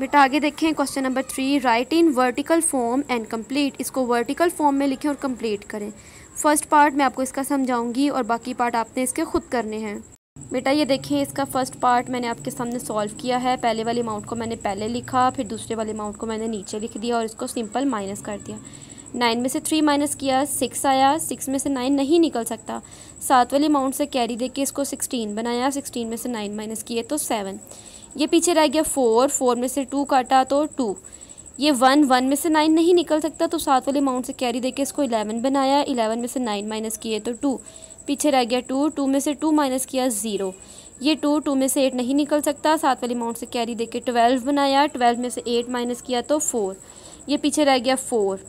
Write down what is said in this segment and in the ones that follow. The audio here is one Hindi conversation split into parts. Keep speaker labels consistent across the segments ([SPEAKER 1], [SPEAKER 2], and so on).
[SPEAKER 1] बेटा आगे देखें question number three write in vertical form and complete इसको वर्टिकल फॉर्म में लिखें और कंप्लीट करें फर्स्ट पार्ट मैं आपको इसका समझाऊंगी और बाकी पार्ट आपने इसके खुद करने हैं बेटा ये देखें इसका फर्स्ट पार्ट मैंने आपके सामने सॉल्व किया है पहले वाले अमाउंट को मैंने पहले लिखा फिर दूसरे वाले अमाउंट को मैंने नीचे लिख दिया और इसको सिंपल माइनस कर दिया नाइन में से थ्री माइनस किया सिक्स आया सिक्स में से नाइन नहीं निकल सकता सात वाले अमाउंट से कैरी देके इसको सिक्सटीन बनाया सिक्सटीन में से नाइन माइनस किए तो सेवन ये पीछे रह गया फोर फोर में से टू काटा तो टू ये वन वन में से नाइन नहीं निकल सकता तो सात वाले अमाउंट से कैरी देके इसको इलेवन बनाया इलेवन में से नाइन माइनस किए तो टू पीछे रह गया टू टू में से टू माइनस किया ज़ीरो ये टू टू में से एट नहीं निकल सकता सात वाले अमाउंट से कैरी देके ट्वेल्व बनाया ट्वेल्व में से एट माइनस किया तो फोर ये पीछे रह गया फोर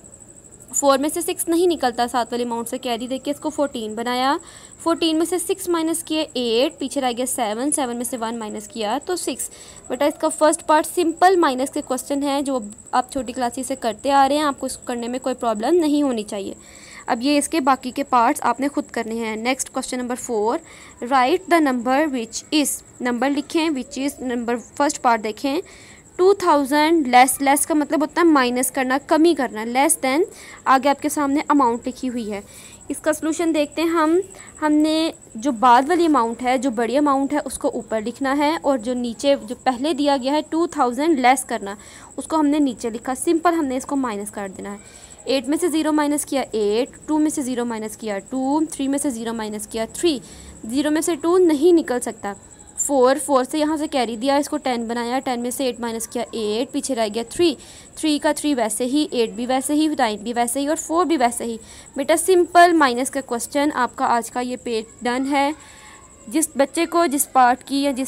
[SPEAKER 1] फोर में से सिक्स नहीं निकलता सात वाले अमाउंट से कैरी देखिए इसको फोर्टीन बनाया फोर्टीन में से सिक्स माइनस किया एट पीछे रह गया सेवन सेवन में से वन माइनस किया तो सिक्स बेटा इसका फर्स्ट पार्ट सिंपल माइनस के क्वेश्चन है जो आप छोटी क्लासेस से करते आ रहे हैं आपको इसको करने में कोई प्रॉब्लम नहीं होनी चाहिए अब ये इसके बाकी के पार्ट्स आपने खुद करने हैं next question number four write the number which is number लिखें which is number first part देखें टू थाउजेंड लेस लेस का मतलब होता है माइनस करना कमी करना लेस देन आगे आपके सामने अमाउंट लिखी हुई है इसका सलूशन देखते हैं हम हमने जो बाद वाली अमाउंट है जो बड़ी अमाउंट है उसको ऊपर लिखना है और जो नीचे जो पहले दिया गया है टू थाउजेंड लेस करना उसको हमने नीचे लिखा सिंपल हमने इसको माइनस कर देना है एट में से ज़ीरो माइनस किया एट टू में से ज़ीरो माइनस किया टू थ्री में से ज़ीरो माइनस किया थ्री ज़ीरो में से टू नहीं निकल सकता फोर फोर से यहाँ से कैरी दिया इसको टेन बनाया टेन में से एट माइनस किया एट पीछे रह गया थ्री थ्री का थ्री वैसे ही एट भी वैसे ही नाइन भी वैसे ही और फोर भी वैसे ही बेटा सिंपल माइनस का क्वेश्चन आपका आज का ये पेज डन है जिस बच्चे को जिस पार्ट की या जिस